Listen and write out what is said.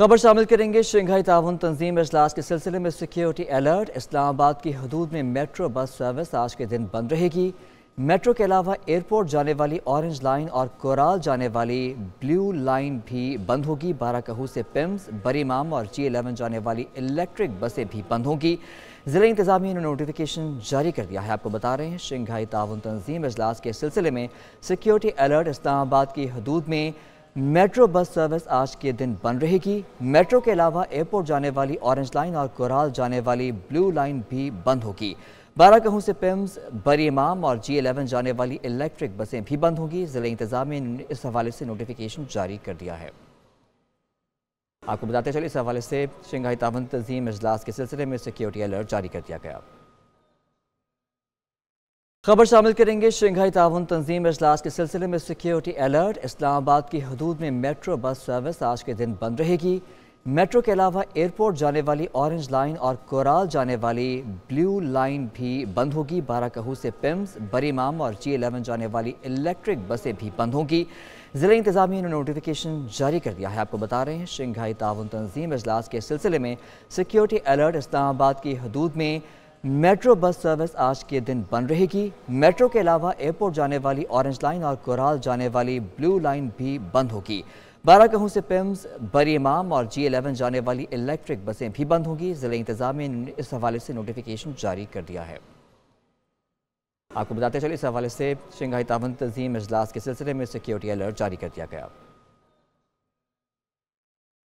खबर शामिल करेंगे शंघाई ताउन तंजीम अजलास के सिलसिले में सिक्योरिटी अलर्ट इस्लामाबाद की हदूद में मेट्रो बस सर्विस आज के दिन बंद रहेगी मेट्रो के अलावा एयरपोर्ट जाने वाली ऑरेंज लाइन और कोराल जाने वाली ब्लू लाइन भी बंद होगी बाराकहू से पिम्स बरीमाम और जी एलेवन जाने वाली इलेक्ट्रिक बसें भी बंद होंगी ज़िला इंतजामिया ने नोटिफिकेशन जारी कर दिया है आपको बता रहे हैं शंघाई ताउन तंजीम अजलास के सिलसिले में सिक्योरिटी अलर्ट इस्लामाबाद की हदूद में मेट्रो बस सर्विस आज के दिन बंद रहेगी मेट्रो के अलावा एयरपोर्ट जाने वाली ऑरेंज लाइन और कोराल जाने वाली ब्लू लाइन भी बंद होगी बारह कहूँ से पिम्स बरी इमाम और जी एलेवन जाने वाली इलेक्ट्रिक बसें भी बंद होंगी जिले इंतजामिया ने इस हवाले से नोटिफिकेशन जारी कर दिया है आपको बताते चले इस हवाले से शंघाई तावन तंजीम अजलास के सिलसिले में सिक्योरिटी अलर्ट जारी कर दिया गया खबर शामिल करेंगे शंघाई ताउन तंजीम अजलास के सिलसिले में सिक्योरिटी अलर्ट इस्लामाबाद की हदूद में मेट्रो बस सर्विस आज के दिन बंद रहेगी मेट्रो के अलावा एयरपोर्ट जाने वाली ऑरेंज लाइन और कोराल जाने वाली ब्लू लाइन भी बंद होगी बाराकहू से पिम्स बरीमाम और जी एलेवन जाने वाली इलेक्ट्रिक बसें भी बंद होंगी जिले इंतजामिया ने नोटिफिकेशन जारी कर दिया है आपको बता रहे हैं शंघाई ताउन तंजीम अजलास के सिलसिले में सिक्योरिटी अलर्ट इस्लामाबाद की हदूद में मेट्रो बस सर्विस आज के दिन बंद रहेगी मेट्रो के अलावा एयरपोर्ट जाने वाली ऑरेंज लाइन और कोराल जाने वाली ब्लू लाइन भी बंद होगी बाराकहू से पिम्स बरी इमाम और जी एलेवन जाने वाली इलेक्ट्रिक बसें भी बंद होंगी ज़िले इंतजाम ने इस हवाले से नोटिफिकेशन जारी कर दिया है आपको बताते चले इस हवाले से शंघाई तावन तंजीम अजलास के सिलसिले में सिक्योरिटी अलर्ट जारी कर दिया गया